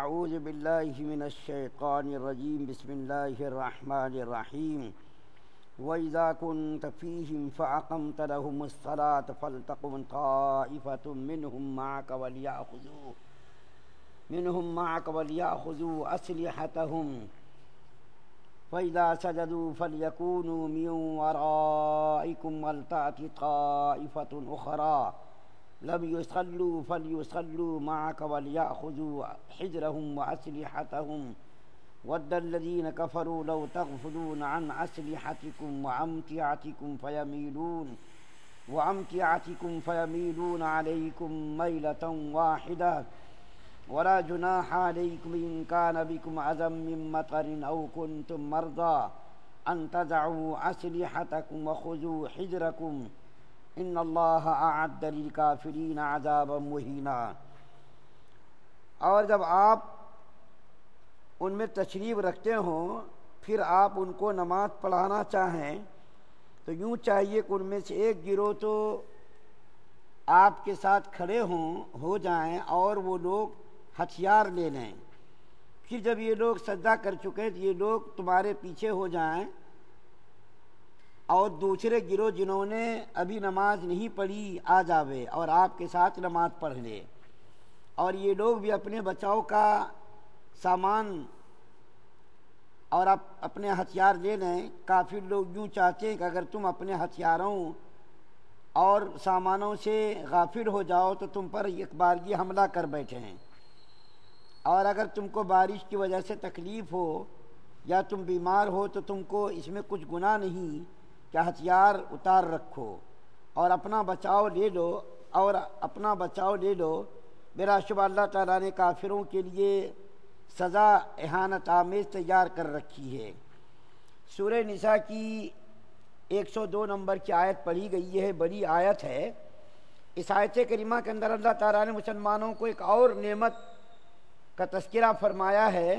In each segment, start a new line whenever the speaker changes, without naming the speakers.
أعوذ بالله من الشيطان الرجيم بسم الله الرحمن الرحيم وإذا كنت فيهم فأقمت لهم الصلاة فلتقم طائفة منهم معك وليأخذوا منهم معك وليأخذوا أسلحتهم فإذا سجدوا فليكونوا من ورائكم ولتأتي طائفة أخرى لم يصلوا فليصلوا معك وليأخذوا حجرهم وأسلحتهم ود الذين كفروا لو تغفلون عن أسلحتكم وأمتعتكم فيميلون وأمتعتكم فيميلون عليكم ميلة واحدة ولا جناح عليكم إن كان بكم أذى من مطر أو كنتم مرضى أن تدعوا أسلحتكم وخذوا حجركم इन अल्लाह आद काफरीन आजाब मुहिना और जब आप उनमें तशरीफ रखते हों फिर आप उनको नमाज पढ़ाना चाहें तो यूँ चाहिए कि उनमें से एक गिरोह तो आपके साथ खड़े हों हो जाएं और वो लोग हथियार ले लें फिर जब ये लोग सज्जा कर चुके तो ये लोग तुम्हारे पीछे हो जाएं और दूसरे गिरोह जिन्होंने अभी नमाज नहीं पढ़ी आ जावे और आपके साथ नमाज पढ़ ले और ये लोग भी अपने बचाव का सामान और आप अपने हथियार ले लें काफ़ी लोग यूँ चाहते हैं कि अगर तुम अपने हथियारों और सामानों से गाफिल हो जाओ तो तुम पर एक बारगी हमला कर बैठे हैं और अगर तुमको बारिश की वजह से तकलीफ़ हो या तुम बीमार हो तो तुमको इसमें कुछ गुनाह नहीं कि हथियार उतार रखो और अपना बचाव ले लो और अपना बचाव ले लो मेरा शुभ अल्लाह तला ने काफिरों के लिए सज़ा एहानत आमेज़ तैयार कर रखी है सूर्य निशा की 102 नंबर की आयत पढ़ी गई है बड़ी आयत है इस आयत करीमा के अंदर अल्लाह ताला ने मुसलमानों को एक और नेमत का तस्करा फरमाया है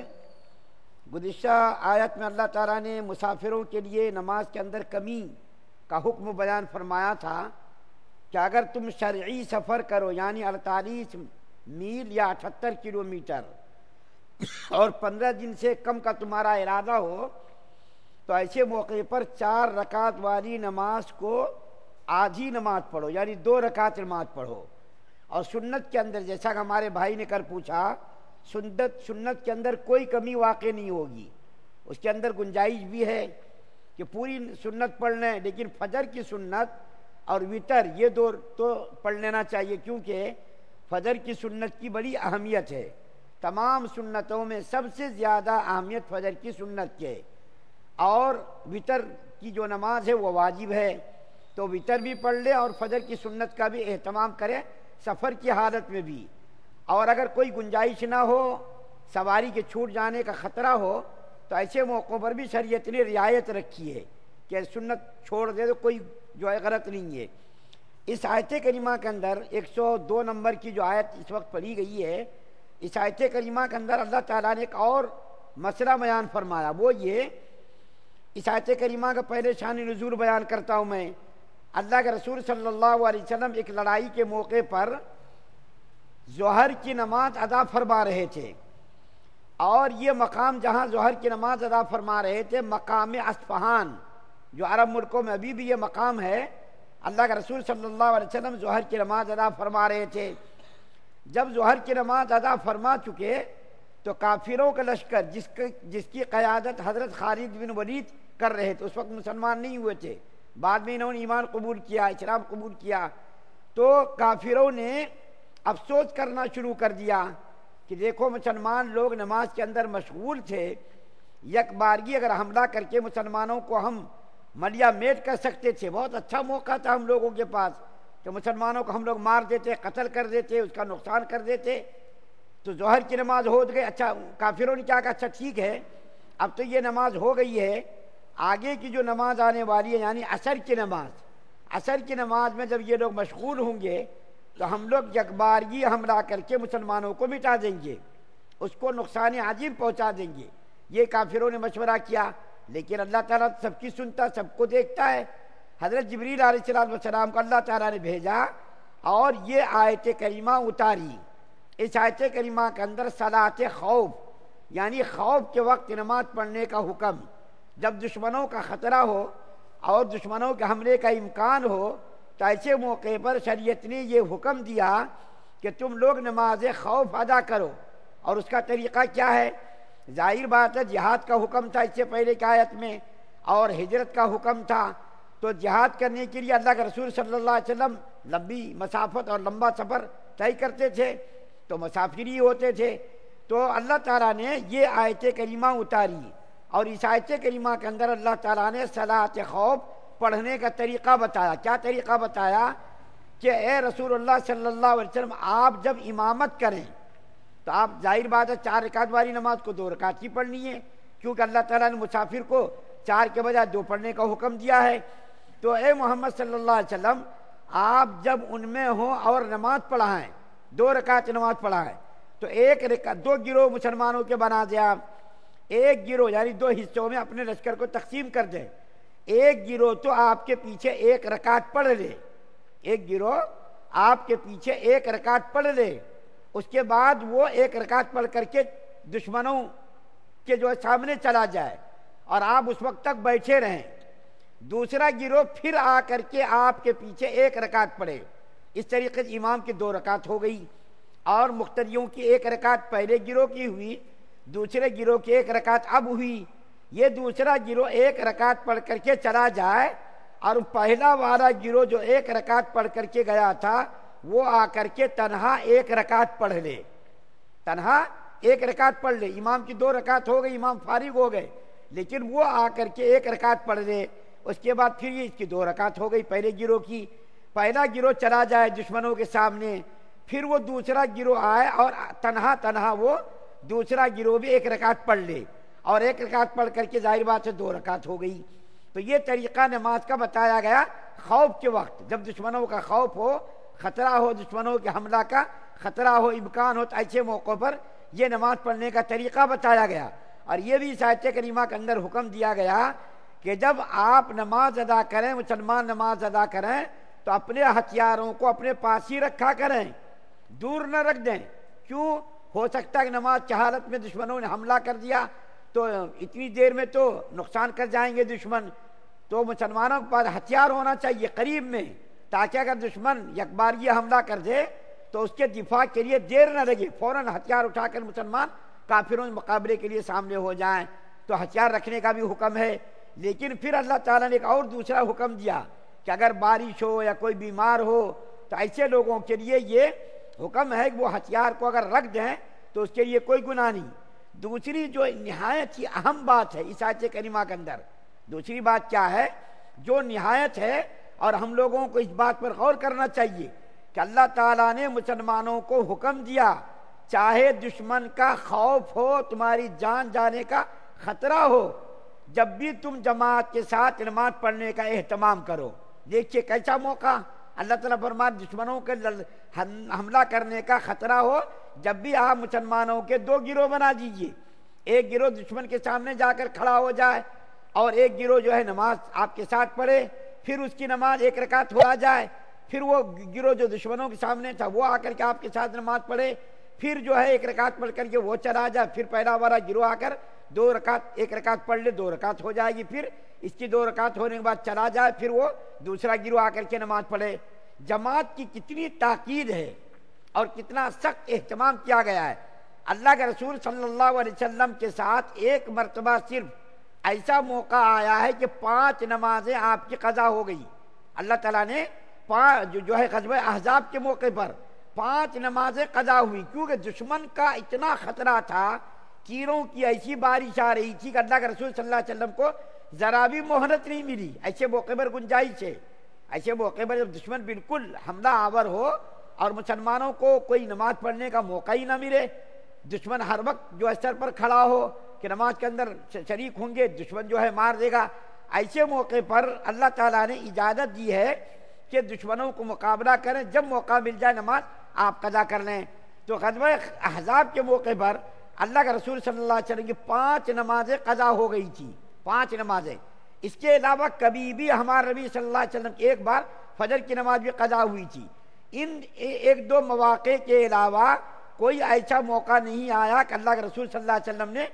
गुजशा आयत में अल्लाह ताला ने मुसाफिरों के लिए नमाज के अंदर कमी का हुक्म बयान फरमाया था कि अगर तुम शर्य सफ़र करो यानी अड़तालीस मील या अठहत्तर किलोमीटर और पंद्रह दिन से कम का तुम्हारा इरादा हो तो ऐसे मौके पर चार रकात वाली नमाज को आधी नमाज पढ़ो यानी दो रकात नमाज पढ़ो और सुन्नत के अंदर जैसा हमारे भाई ने कर पूछा सुन्नत सुन्नत के अंदर कोई कमी वाक़ नहीं होगी उसके अंदर गुंजाइश भी है कि पूरी सुन्नत पढ़ लें लेकिन फजर की सुन्नत और वितर ये दो तो पढ़ लेना चाहिए क्योंकि फजर की सुन्नत की बड़ी अहमियत है तमाम सुन्नतों में सबसे ज़्यादा अहमियत फजर की सुन्नत के और वितर की जो नमाज है वो वाजिब है तो वितर भी पढ़ लें और फजर की सुन्नत का भी अहतमाम करें सफ़र की हालत में भी और अगर कोई गुंजाइश ना हो सवारी के छूट जाने का ख़तरा हो तो ऐसे मौक़ों पर भी शरीयत ने रियायत रखी है कि सुन्नत छोड़ दे तो कोई जो है गलत नहीं है इस आयत करीमा के अंदर 102 नंबर की जो आयत इस वक्त पढ़ी गई है इस आयत करीमा के अंदर अल्लाह ताला ने एक और मसला बयान फरमाया वो ये इस आयत करीमा का पहले शान नजूर बयान करता हूँ मैं अल्लाह के रसूल सल्लल्लाहु अलैहि वसल्लम एक लड़ाई के मौके पर जहर की नमाज अदा फरमा रहे थे और ये मकाम जहाँ जहर की नमाज अदा फरमा रहे थे मकाम अस्फहान जो अरब मुल्कों में अभी भी ये मकाम है अल्लाह के रसूल सल्लल्लाहु अलैहि वसल्लम जहर की नमाज अदा फरमा रहे थे जब जहर की नमाज अदा फरमा चुके तो काफिरों का लश्कर जिसके जिसकी क़्यादत हज़रत खालिद बिन वलीद कर रहे थे उस वक्त मुसलमान नहीं हुए थे बाद में इन्होंने ईमान कबूल किया इस्लाम कबूल किया तो काफिरों ने अफसोस करना शुरू कर दिया कि देखो मुसलमान लोग नमाज के अंदर मशगूल थे यकबारगी अगर हमला करके मुसलमानों को हम मलिया मेट कर सकते थे बहुत अच्छा मौका था हम लोगों के पास कि तो मुसलमानों को हम लोग मार देते कत्ल कर देते उसका नुकसान कर देते तो जहर की नमाज हो गई अच्छा काफिरों ने क्या कहा अच्छा ठीक है अब तो ये नमाज हो गई है आगे की जो नमाज आने वाली है यानी असर की नमाज असर की नमाज में जब ये लोग मशगूल होंगे तो हम लोग जगबारगी हमला करके मुसलमानों को मिटा देंगे उसको नुकसान अजीब पहुंचा देंगे ये काफिरों ने मशवरा किया लेकिन अल्लाह ताला तो सबकी सुनता सबको देखता है हज़रत जबरील आसलाम को अल्लाह ताला ने भेजा और ये आयत करीमा उतारी इस आयत करीमा के अंदर सलात खौफ यानी खौफ के वक्त नमाज पढ़ने का हुक्म जब दुश्मनों का ख़तरा हो और दुश्मनों के हमले का इम्कान हो तो ऐसे मौके पर शरीयत ने ये हुक्म दिया कि तुम लोग नमाज खौफ अदा करो और उसका तरीक़ा क्या है जाहिर बात है जिहाद का हुक्म था इससे पहले की आयत में और हिजरत का हुक्म था तो जिहाद करने के लिए अल्लाह के रसूल सल्लल्लाहु अलैहि वसल्लम लंबी मसाफत और लंबा सफ़र तय करते थे तो मुसाफिर ही होते थे तो अल्लाह ताला ने ये आयत करीमा उतारी और इस आयत करीमा के अंदर अल्लाह ताला ने सलात खौफ पढ़ने का तरीका बताया क्या तरीका बताया कि ए रसूलुल्लाह सल्लल्लाहु अलैहि वसल्लम आप जब इमामत करें तो आप जाहिर बात है चार रिकात वाली नमाज को दो रिकात की पढ़नी है क्योंकि अल्लाह ताला ने मुसाफिर को चार के बजाय दो पढ़ने का हुक्म दिया है तो ए मोहम्मद सल्ला अलैहि आप जब उनमें हों और नमाज पढ़ाएं दो रकात नमाज पढ़ाएं तो एक रिका दो गिरोह मुसलमानों के बना दें आप एक गिरोह यानी दो हिस्सों में अपने लश्कर को तकसीम कर दें एक गिरो तो आपके पीछे एक रकात पढ़ ले एक गिरो आपके पीछे एक रकात पढ़ ले उसके बाद वो एक रकात पढ़ करके दुश्मनों के जो है सामने चला जाए और आप उस वक्त तक बैठे रहें दूसरा गिरोह फिर आ करके आपके पीछे एक रकात पढ़े इस तरीके से इमाम की दो रकात हो गई और मुख्तरियों की एक रकात पहले गिरोह की हुई दूसरे गिरोह की एक रकात अब हुई ये दूसरा गिरोह एक रकात पढ़ करके चला जाए और पहला वाला गिरोह जो एक रकात पढ़ करके गया था वो आकर के तनहा एक रकात पढ़ ले तनहा एक रकात पढ़ ले इमाम की दो रकात हो गई इमाम फारिग हो गए लेकिन वो आकर के एक रकात पढ़ ले उसके बाद फिर ये इसकी दो रकात हो गई पहले गिरोह की पहला गिरोह चला जाए दुश्मनों के सामने फिर वो दूसरा गिरोह आए और तनहा तनहा वो दूसरा गिरोह भी एक रकात पढ़ ले और एक रकात पढ़ करके जाहिर बात है दो रकात हो गई तो ये तरीका नमाज का बताया गया खौफ के वक्त जब दुश्मनों का खौफ हो खतरा हो दुश्मनों के हमला का खतरा हो इम्कान हो तो ऐसे मौक़ों पर यह नमाज पढ़ने का तरीका बताया गया और ये भी साहित्य करीमा के अंदर हुक्म दिया गया कि जब आप नमाज अदा करें मुसलमान नमाज अदा करें तो अपने हथियारों को अपने पास ही रखा करें दूर न रख दें क्यों हो सकता है कि नमाज की हालत में दुश्मनों ने हमला कर दिया तो इतनी देर में तो नुकसान कर जाएंगे दुश्मन तो मुसलमानों के पास हथियार होना चाहिए करीब में ताकि अगर दुश्मन ये हमला कर दे तो उसके दिफा के लिए देर न लगे फौरन हथियार उठाकर मुसलमान काफिरों के मुकाबले के लिए सामने हो जाएं तो हथियार रखने का भी हुक्म है लेकिन फिर अल्लाह ताला ने एक और दूसरा हुक्म दिया कि अगर बारिश हो या कोई बीमार हो तो ऐसे लोगों के लिए ये हुक्म है कि वो हथियार को अगर रख दें तो उसके लिए कोई गुनाह नहीं दूसरी जो नहायत की अहम बात है इस आयत करीमा के अंदर दूसरी बात क्या है जो नहायत है और हम लोगों को इस बात पर गौर करना चाहिए कि अल्लाह ताला ने मुसलमानों को हुक्म दिया चाहे दुश्मन का खौफ हो तुम्हारी जान जाने का खतरा हो जब भी तुम जमात के साथ नमाज पढ़ने का अहतमाम करो देखिए कैसा मौका अल्लाह तला फरमा दुश्मनों के हमला करने का खतरा हो जब भी आप मुसलमानों के दो गिरोह बना दीजिए एक गिरोह दुश्मन के सामने जाकर खड़ा हो जाए और एक गिरोह जो है नमाज आपके साथ पढ़े फिर उसकी नमाज एक रकात हो जाए फिर वो गिरोह जो दुश्मनों के सामने था वो आकर के आपके साथ नमाज पढ़े फिर जो है एक रकात पढ़ करके वो चला जाए फिर पहला वाला गिरोह आकर दो रकात एक रकात पढ़ ले दो रकात हो जाएगी फिर इसकी दो रकात होने के बाद चला जाए फिर वो दूसरा गिरोह आकर के नमाज पढ़े जमात की कितनी ताकीद है और कितना सख्त एहतमाम किया गया है अल्लाह के रसूल सल्लल्लाहु अलैहि वसल्लम के साथ एक मरतबा सिर्फ ऐसा मौका आया है कि पांच नमाजें आपकी कज़ा हो गई अल्लाह तला ने पाँच जो, जो है खजब अहजाब के मौके पर पांच नमाजें कज़ा हुई क्योंकि दुश्मन का इतना ख़तरा था कीड़ों की ऐसी बारिश आ रही थी कि अल्लाह के रसूल सल्लल्लाहु अलैहि वसल्लम को ज़रा भी मोहनत नहीं मिली ऐसे मौके पर गुंजाइश है ऐसे मौके पर जब दुश्मन बिल्कुल हमला आवर हो और मुसलमानों को कोई नमाज पढ़ने का मौका ही ना मिले दुश्मन हर वक्त जो स्तर पर खड़ा हो कि नमाज के अंदर शरीक होंगे दुश्मन जो है मार देगा ऐसे मौके पर अल्लाह ताला ने इजाज़त दी है कि दुश्मनों को मुकाबला करें जब मौका मिल जाए नमाज आप कदा कर लें तो गजब अहजाब के मौके पर अल्लाह के रसूल सल्ला अलैहि की पाँच नमाजें कदा हो गई थी पाँच नमाजें इसके अलावा कभी भी हमारे रबी सल्ला वसलम एक बार फजर की नमाज भी कदा हुई थी इन ए, एक दो मौाक़े के अलावा कोई ऐसा मौका नहीं आया कि अल्लाह के रसूल सल्लल्लाहु अलैहि वसल्लम ने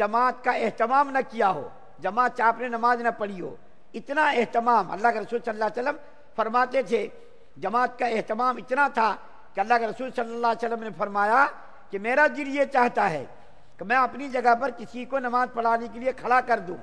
जमात का अहतमाम न किया हो जमात आपने नमाज न पढ़ी हो इतना अहतमाम अल्लाह के रसूल सल्लल्लाहु अलैहि वसल्लम फरमाते थे जमात का अहतमाम इतना था कि अल्लाह के रसूल सल्लल्लाहु अलैहि वसल्लम ने फरमाया कि मेरा दिल ये चाहता है कि मैं अपनी जगह पर किसी को नमाज पढ़ाने के लिए खड़ा कर दूँ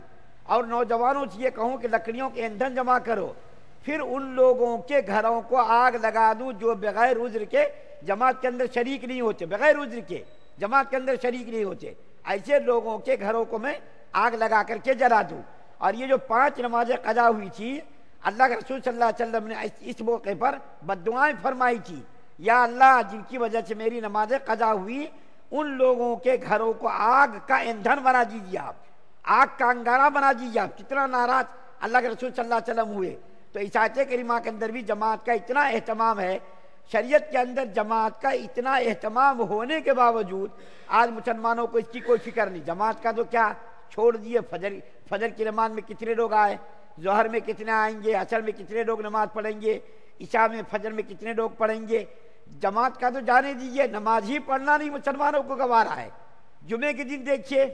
और नौजवानों से ये कहूँ कि लकड़ियों के ईंधन जमा करो फिर उन लोगों के घरों को आग लगा दूँ जो बगैर उज्र के जमात के अंदर शरीक नहीं होते बगैर उज्र के जमात के अंदर शरीक नहीं होते ऐसे लोगों के घरों को मैं आग लगा करके जला दूँ और ये जो पांच नमाजें कदा हुई थी अल्लाह के रसूल सल्लल्लाहु अलैहि वसल्लम ने इस मौके पर बदुआएं फरमाई थी या अल्लाह जिनकी वजह से मेरी नमाजें कदा हुई उन लोगों के घरों को आग का ईंधन बना दीजिए आप आग का अंगारा बना दीजिए आप कितना नाराज अल्लाह के रसूल सल्लल्लाहु अलैहि वसल्लम हुए तो इसात करीमा के अंदर भी जमात का इतना अहतमाम है शरीयत के अंदर जमात का इतना अहतमाम होने के बावजूद आज मुसलमानों को इसकी कोई फिक्र नहीं जमात का तो क्या छोड़ दिए फजर फजर की नमाज में कितने लोग आए जहर में कितने आएंगे असर में कितने लोग नमाज पढ़ेंगे ईशा में फजर में कितने लोग पढ़ेंगे जमात का तो जाने दीजिए नमाज ही पढ़ना नहीं मुसलमानों को गवार है जुमे के दिन देखिए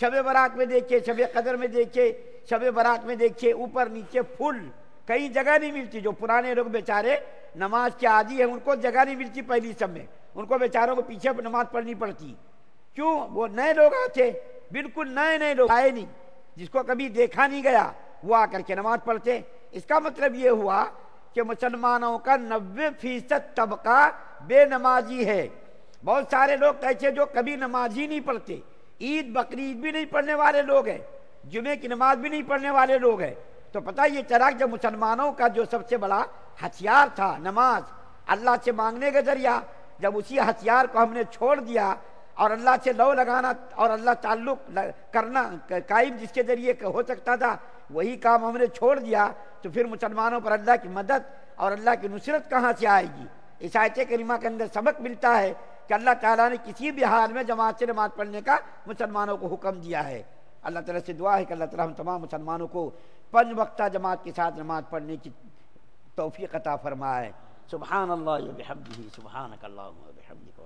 शब बारात में देखिए शब कदर में देखिए शब बारात में देखिए ऊपर नीचे फुल कहीं जगह नहीं मिलती जो पुराने लोग बेचारे नमाज के आदि है उनको जगह नहीं मिलती पहली सब में उनको बेचारों को पीछे नमाज पढ़नी पड़ती क्यों वो नए लोग आते बिल्कुल नए नए लोग आए नहीं जिसको कभी देखा नहीं गया वो आकर के नमाज पढ़ते इसका मतलब ये हुआ कि मुसलमानों का नब्बे फीसद तबका बेनमाजी है बहुत सारे लोग कैसे जो कभी नमाज ही नहीं पढ़ते ईद बकरीद भी नहीं पढ़ने वाले लोग हैं जुमे की नमाज भी नहीं पढ़ने वाले लोग हैं तो पता ये चला जब मुसलमानों का जो सबसे बड़ा हथियार था नमाज अल्लाह से मांगने का जरिया जब उसी हथियार को हमने छोड़ दिया और अल्लाह से लौ लगाना और अल्लाह ताल्लुक करना कायम जिसके जरिए हो सकता था वही काम हमने छोड़ दिया तो फिर मुसलमानों पर अल्लाह की मदद और अल्लाह की नुसरत कहाँ से आएगी इस आयत करीमा के अंदर सबक मिलता है कि अल्लाह ताला ने किसी भी हाल में जमात से नमाज पढ़ने का मुसलमानों को हुक्म दिया है अल्लाह तला से दुआ है कि अल्लाह तला हम तमाम मुसलमानों को पंच वक्ता जमात के साथ नमाज पढ़ने की तोफ़ी अता फरमाए सुबह अल्लाह